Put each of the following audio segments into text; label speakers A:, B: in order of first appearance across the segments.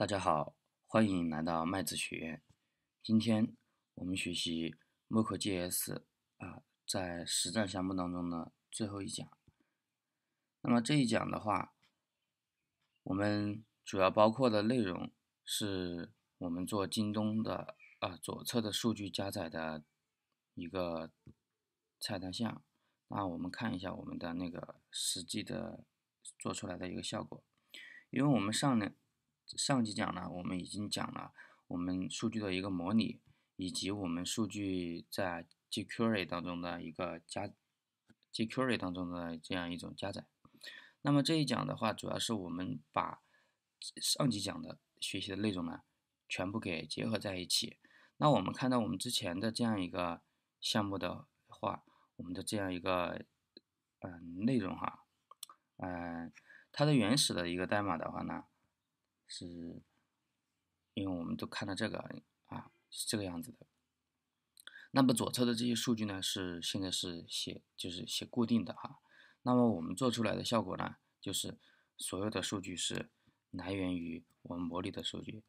A: 大家好，欢迎来到麦子学院。今天我们学习 m o k GS 啊，在实战项目当中的最后一讲。那么这一讲的话，我们主要包括的内容是我们做京东的啊左侧的数据加载的一个菜单项。那我们看一下我们的那个实际的做出来的一个效果，因为我们上呢。上集讲呢，我们已经讲了我们数据的一个模拟，以及我们数据在 j Query 当中的一个加 j Query 当中的这样一种加载。那么这一讲的话，主要是我们把上集讲的学习的内容呢，全部给结合在一起。那我们看到我们之前的这样一个项目的话，我们的这样一个嗯内容哈，嗯，它的原始的一个代码的话呢。是因为我们都看到这个啊，是这个样子的。那么左侧的这些数据呢，是现在是写就是写固定的哈。那么我们做出来的效果呢，就是所有的数据是来源于我们模拟的数据，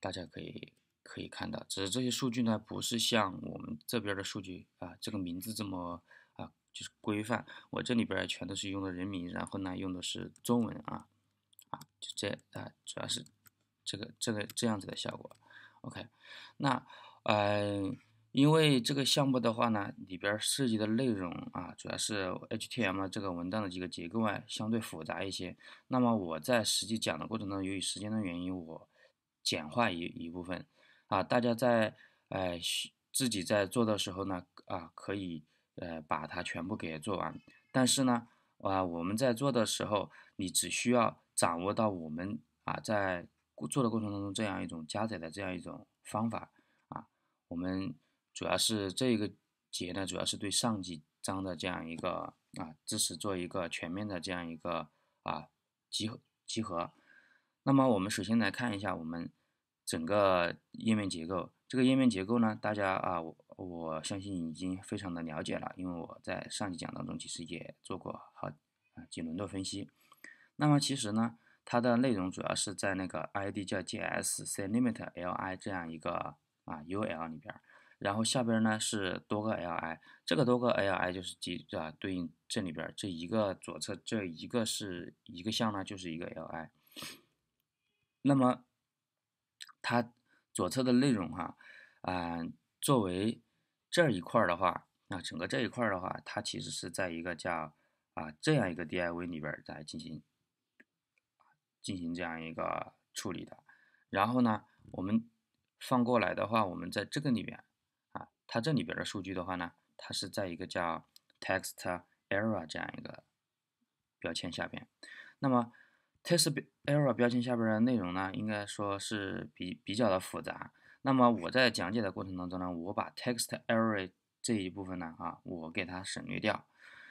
A: 大家可以可以看到。只是这些数据呢，不是像我们这边的数据啊，这个名字这么啊，就是规范。我这里边全都是用的人名，然后呢用的是中文啊。这啊，主要是这个这个这样子的效果，OK，那呃，因为这个项目的话呢，里边涉及的内容啊，主要是 HTML 这个文档的几个结构啊，相对复杂一些。那么我在实际讲的过程中，由于时间的原因，我简化一一部分啊，大家在呃自己在做的时候呢啊，可以呃把它全部给做完。但是呢，啊，我们在做的时候，你只需要。掌握到我们啊，在做的过程当中，这样一种加载的这样一种方法啊，我们主要是这个节呢，主要是对上几章的这样一个啊知识做一个全面的这样一个啊集集合。那么我们首先来看一下我们整个页面结构。这个页面结构呢，大家啊，我我相信已经非常的了解了，因为我在上期讲当中其实也做过好几轮的分析。那么其实呢，它的内容主要是在那个 ID 叫 GSC LIMIT LI 这样一个啊 UL 里边，然后下边呢是多个 LI，这个多个 LI 就是几啊？对应这里边这一个左侧这一个是一个项呢，就是一个 LI。那么它左侧的内容哈，啊，作为这一块的话，那整个这一块的话，它其实是在一个叫啊这样一个 DIV 里边来进行。进行这样一个处理的，然后呢，我们放过来的话，我们在这个里边啊，它这里边的数据的话呢，它是在一个叫 text error 这样一个标签下边。那么 text error 标签下边的内容呢，应该说是比比较的复杂。那么我在讲解的过程当中呢，我把 text error 这一部分呢啊，我给它省略掉。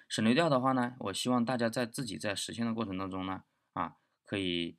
A: 省略掉的话呢，我希望大家在自己在实现的过程当中呢啊。可以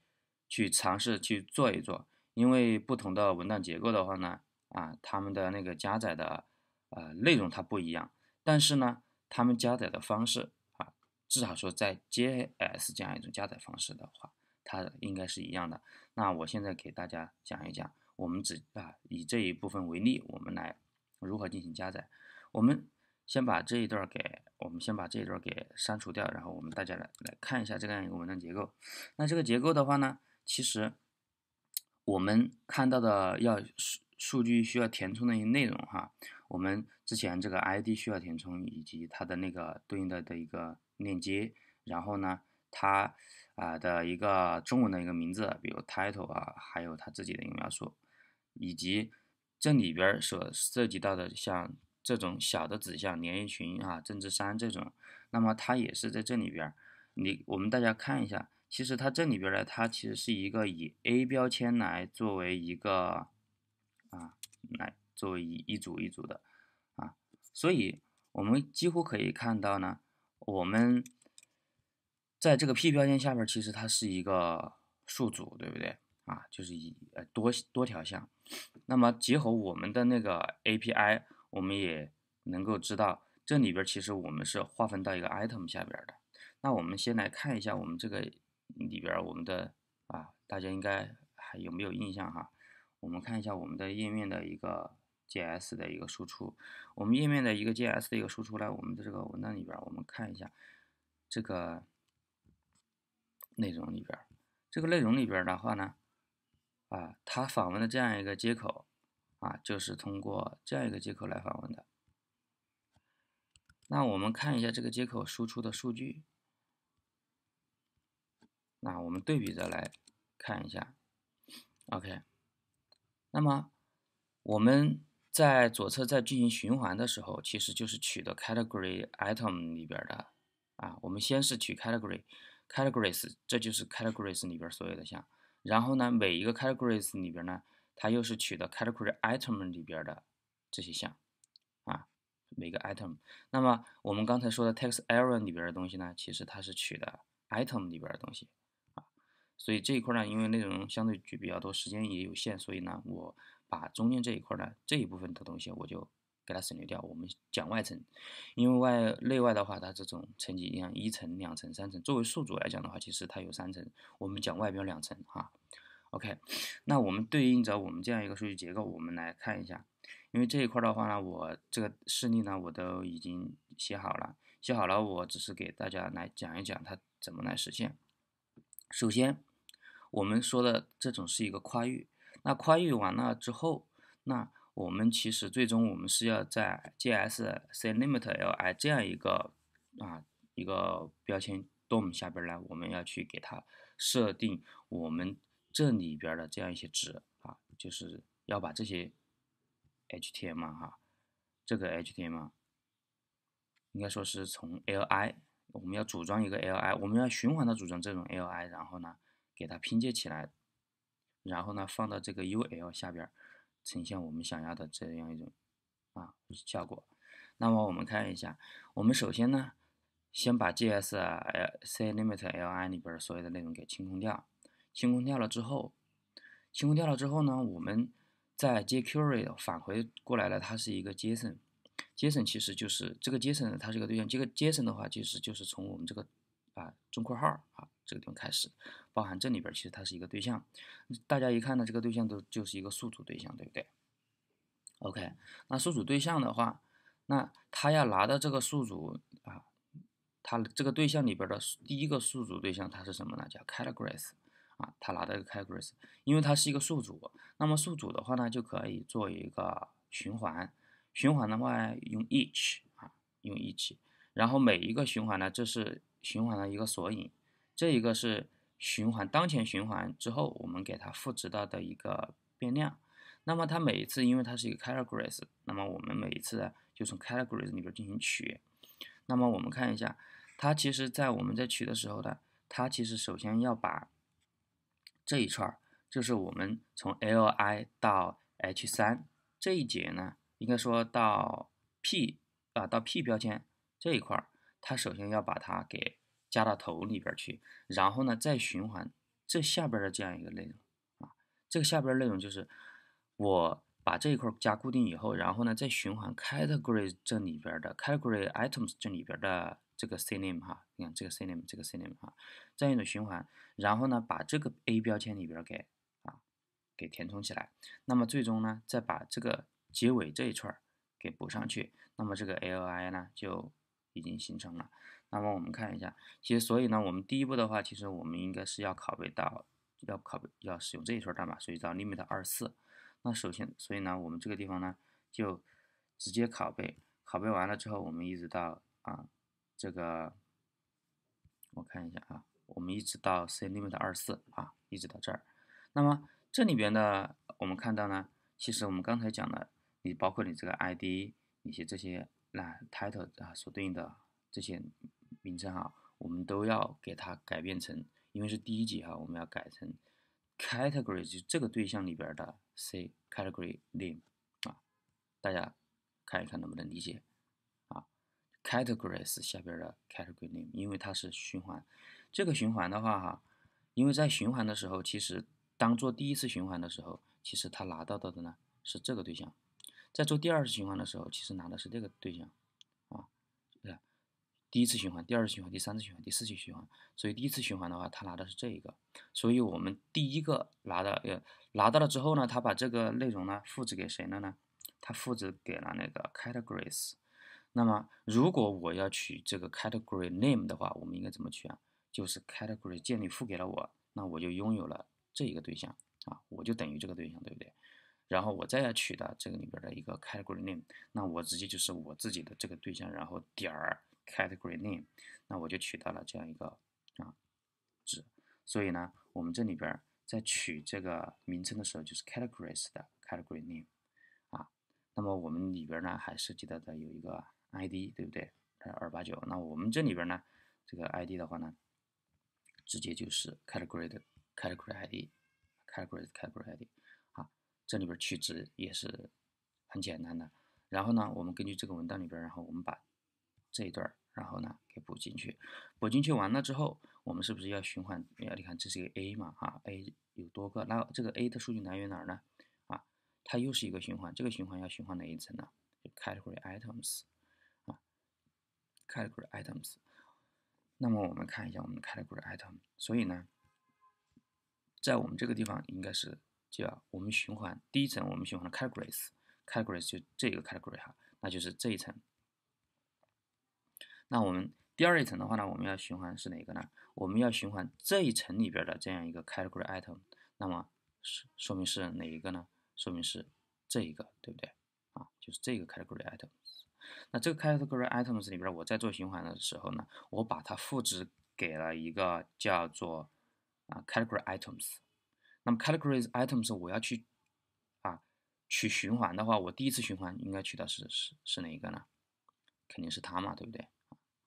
A: 去尝试去做一做，因为不同的文档结构的话呢，啊，他们的那个加载的呃内容它不一样，但是呢，他们加载的方式啊，至少说在 JS 这样一种加载方式的话，它应该是一样的。那我现在给大家讲一讲，我们只啊以这一部分为例，我们来如何进行加载，我们。先把这一段给我们，先把这一段给删除掉，然后我们大家来来看一下这样一个文章结构。那这个结构的话呢，其实我们看到的要数数据需要填充的一些内容哈，我们之前这个 ID 需要填充，以及它的那个对应的的一个链接，然后呢，它啊的一个中文的一个名字，比如 title 啊，还有它自己的一个描述，以及这里边所涉及到的像。这种小的子项，连衣裙啊、针织衫这种，那么它也是在这里边儿。你我们大家看一下，其实它这里边儿呢，它其实是一个以 A 标签来作为一个啊，来作为一一组一组的啊。所以我们几乎可以看到呢，我们在这个 P 标签下边其实它是一个数组，对不对啊？就是以呃多多条项。那么结合我们的那个 API。我们也能够知道这里边其实我们是划分到一个 item 下边的。那我们先来看一下我们这个里边我们的啊，大家应该还有没有印象哈？我们看一下我们的页面的一个 JS 的一个输出，我们页面的一个 JS 的一个输出呢，我们的这个文档里边我们看一下这个内容里边，这个内容里边的话呢，啊，它访问的这样一个接口。啊，就是通过这样一个接口来访问的。那我们看一下这个接口输出的数据。那我们对比着来看一下。OK，那么我们在左侧在进行循环的时候，其实就是取的 category item 里边的啊。我们先是取 category，categories，这就是 categories 里边所有的项。然后呢，每一个 categories 里边呢。它又是取的 category item 里边的这些项啊，每个 item。那么我们刚才说的 text error 里边的东西呢，其实它是取的 item 里边的东西啊。所以这一块呢，因为内容相对举比较多，时间也有限，所以呢，我把中间这一块呢这一部分的东西我就给它省略掉。我们讲外层，因为外内外的话，它这种层级像一层、两层、三层。作为数组来讲的话，其实它有三层，我们讲外表两层啊。OK，那我们对应着我们这样一个数据结构，我们来看一下。因为这一块的话呢，我这个示例呢我都已经写好了，写好了，我只是给大家来讲一讲它怎么来实现。首先，我们说的这种是一个跨域，那跨域完了之后，那我们其实最终我们是要在 G S C Limit L I 这样一个啊一个标签 DOM 下边呢，我们要去给它设定我们。这里边的这样一些值啊，就是要把这些 HTML 哈，这个 HTML 应该说是从 LI，我们要组装一个 LI，我们要循环的组装这种 LI，然后呢，给它拼接起来，然后呢，放到这个 UL 下边，呈现我们想要的这样一种啊效果。那么我们看一下，我们首先呢，先把 GSLC LIMIT LI 里边所有的内容给清空掉。清空掉了之后，清空掉了之后呢，我们在 J Query 返回过来的，它是一个 JSON。JSON 其实就是这个 JSON，它是个对象。这个 JSON 的话，其实就是从我们这个啊中括号啊这个地方开始，包含这里边其实它是一个对象。大家一看呢，这个对象都就是一个数组对象，对不对？OK，那数组对象的话，那他要拿到这个数组啊，它这个对象里边的第一个数组对象它是什么呢？叫 Categories。啊，他拿到一个 categories，因为它是一个数组，那么数组的话呢，就可以做一个循环，循环的话用 each 啊，用 each，然后每一个循环呢，这是循环的一个索引，这一个是循环当前循环之后我们给它赋值到的一个变量，那么它每一次，因为它是一个 categories，那么我们每一次呢，就从 categories 里边进行取，那么我们看一下，它其实在我们在取的时候呢，它其实首先要把这一串儿就是我们从 li 到 h3 这一节呢，应该说到 p 啊，到 p 标签这一块儿，它首先要把它给加到头里边去，然后呢再循环这下边的这样一个内容啊。这个下边内容就是我把这一块加固定以后，然后呢再循环 category 这里边的 category items 这里边的。这个 c name 哈，你看这个 c name，这个 c name 哈，这样一种循环，然后呢，把这个 a 标签里边给啊给填充起来，那么最终呢，再把这个结尾这一串儿给补上去，那么这个 li 呢就已经形成了。那么我们看一下，其实所以呢，我们第一步的话，其实我们应该是要拷贝到，要拷贝要使用这一串代码，所以叫 limit 二四。那首先，所以呢，我们这个地方呢就直接拷贝，拷贝完了之后，我们一直到啊。这个我看一下啊，我们一直到 c limit 二四啊，一直到这儿。那么这里边呢，我们看到呢，其实我们刚才讲的，你包括你这个 id，以及这些那 title 啊所对应的这些名称哈，我们都要给它改变成，因为是第一节哈，我们要改成 category，就这个对象里边的 c category name 啊，大家看一看能不能理解？categories 下边的 category name，因为它是循环，这个循环的话哈，因为在循环的时候，其实当做第一次循环的时候，其实他拿到的的呢是这个对象，在做第二次循环的时候，其实拿的是这个对象，啊，是第一次循环，第二次循环，第三次循环，第四次循环，所以第一次循环的话，他拿的是这一个，所以我们第一个拿到，呃，拿到了之后呢，他把这个内容呢复制给谁了呢？他复制给了那个 categories。那么，如果我要取这个 category name 的话，我们应该怎么取啊？就是 category 建立赋给了我，那我就拥有了这一个对象啊，我就等于这个对象，对不对？然后我再要取的这个里边的一个 category name，那我直接就是我自己的这个对象，然后点儿 category name，那我就取到了这样一个啊值。所以呢，我们这里边在取这个名称的时候，就是 categories 的 category name，啊，那么我们里边呢还涉及到的有一个。I D 对不对？二八九。那我们这里边呢，这个 I D 的话呢，直接就是 category，category I D，category，category I D 啊。这里边取值也是很简单的。然后呢，我们根据这个文档里边，然后我们把这一段，然后呢给补进去。补进去完了之后，我们是不是要循环？你看，这是一个 A 嘛？啊，A 有多个。那这个 A 的数据来源哪儿呢？啊，它又是一个循环。这个循环要循环哪一层呢？category items。category items，那么我们看一下我们的 category i t e m 所以呢，在我们这个地方应该是就要我们循环第一层，我们循环的 categories，categories 就这个 category 哈，那就是这一层。那我们第二一层的话呢，我们要循环是哪个呢？我们要循环这一层里边的这样一个 category item，那么说说明是哪一个呢？说明是这一个，对不对啊？就是这个 category item。那这个 c a t e g o r y items 里边，我在做循环的时候呢，我把它复制给了一个叫做啊 c a t e g o r y items。那么 categories items 我要去啊取循环的话，我第一次循环应该取的是是是哪一个呢？肯定是它嘛，对不对？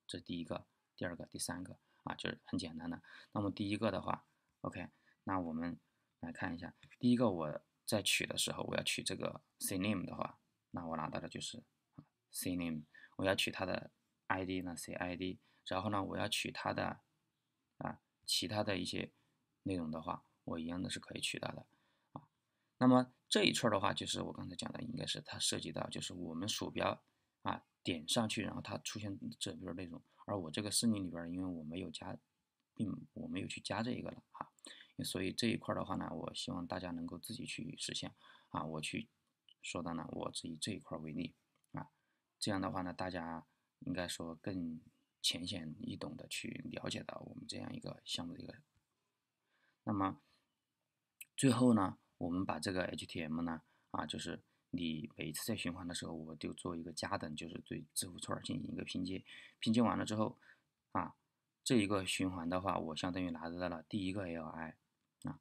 A: 这第一个，第二个，第三个啊，就是很简单的。那么第一个的话，OK，那我们来看一下，第一个我在取的时候，我要取这个 name 的话，那我拿到的就是。C name，我要取它的 ID 呢？C ID，然后呢，我要取它的啊其他的一些内容的话，我一样的是可以取到的啊。那么这一串的话，就是我刚才讲的，应该是它涉及到就是我们鼠标啊点上去，然后它出现这边内容。而我这个视例里边，因为我没有加，并我没有去加这一个了啊，所以这一块的话呢，我希望大家能够自己去实现啊。我去说的呢，我只以这一块为例。这样的话呢，大家应该说更浅显易懂的去了解到我们这样一个项目的一个。那么最后呢，我们把这个 H T M 呢，啊，就是你每次在循环的时候，我就做一个加等，就是对字符串进行一个拼接，拼接完了之后，啊，这一个循环的话，我相当于拿到了第一个 L I，啊，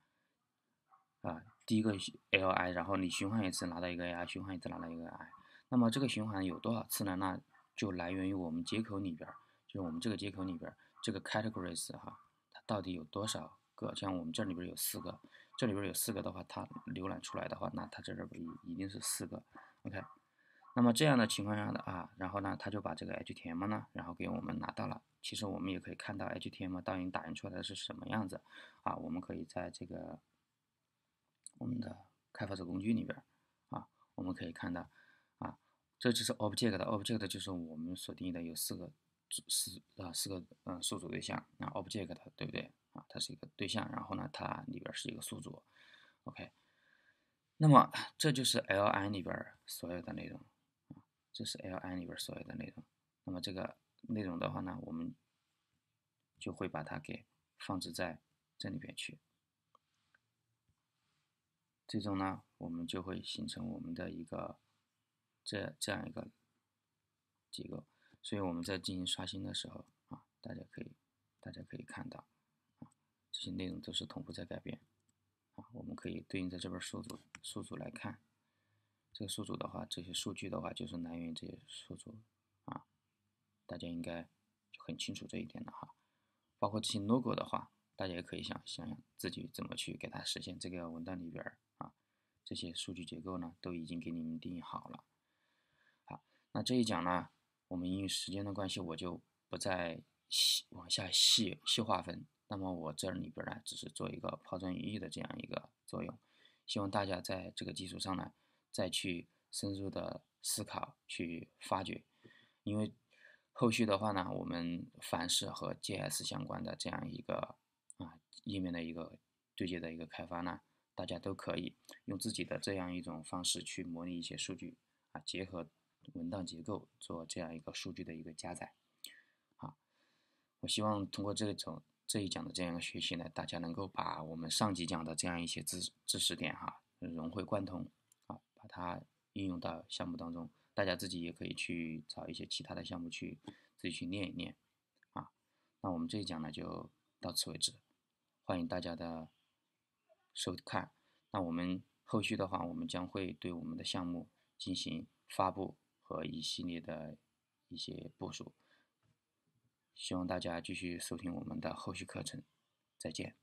A: 啊，第一个 L I，然后你循环一次拿到一个 I，循环一次拿到一个 I。那么这个循环有多少次呢？那就来源于我们接口里边，就是我们这个接口里边这个 categories 哈，它到底有多少个？像我们这里边有四个，这里边有四个的话，它浏览出来的话，那它这边不一定是四个。OK，那么这样的情况下的啊，然后呢，它就把这个 HTML 呢，然后给我们拿到了。其实我们也可以看到 HTML 到底打印出来的是什么样子啊？我们可以在这个我们的开发者工具里边啊，我们可以看到。这就是 object object 就是我们所定义的有四个四啊四个嗯数组对象那 object 对不对啊？它是一个对象，然后呢它里边是一个数组，OK。那么这就是 L I 里边所有的内容，这是 L I 里边所有的内容。那么这个内容的话呢，我们就会把它给放置在这里边去，最终呢我们就会形成我们的一个。这这样一个结构，所以我们在进行刷新的时候啊，大家可以大家可以看到啊，这些内容都是同步在改变啊。我们可以对应在这边数组数组来看，这个数组的话，这些数据的话就是来源于这些数组啊。大家应该很清楚这一点了哈。包括这些 logo 的话，大家也可以想想想自己怎么去给它实现。这个文档里边啊，这些数据结构呢都已经给你们定义好了。那这一讲呢，我们因为时间的关系，我就不再细往下细细划分。那么我这里边呢，只是做一个抛砖引玉的这样一个作用，希望大家在这个基础上呢，再去深入的思考、去发掘。因为后续的话呢，我们凡是和 G S 相关的这样一个啊页面的一个对接的一个开发呢，大家都可以用自己的这样一种方式去模拟一些数据啊，结合。文档结构做这样一个数据的一个加载，啊，我希望通过这种这一讲的这样一个学习呢，大家能够把我们上几讲的这样一些知知识点哈融会贯通啊，把它应用到项目当中。大家自己也可以去找一些其他的项目去自己去练一练，啊，那我们这一讲呢就到此为止，欢迎大家的收看。那我们后续的话，我们将会对我们的项目进行发布。和一系列的一些部署，希望大家继续收听我们的后续课程。再见。